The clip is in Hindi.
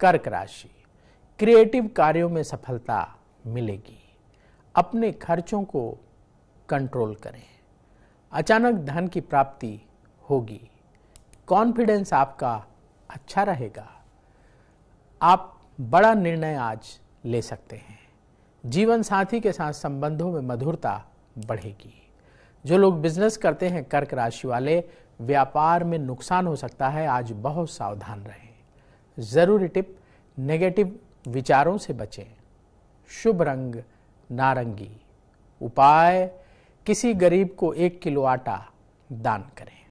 कर्क राशि क्रिएटिव कार्यों में सफलता मिलेगी अपने खर्चों को कंट्रोल करें अचानक धन की प्राप्ति होगी कॉन्फिडेंस आपका अच्छा रहेगा आप बड़ा निर्णय आज ले सकते हैं जीवन साथी के साथ संबंधों में मधुरता बढ़ेगी जो लोग बिजनेस करते हैं कर्क राशि वाले व्यापार में नुकसान हो सकता है आज बहुत सावधान रहें ज़रूरी टिप नेगेटिव विचारों से बचें शुभ रंग नारंगी उपाय किसी गरीब को एक किलो आटा दान करें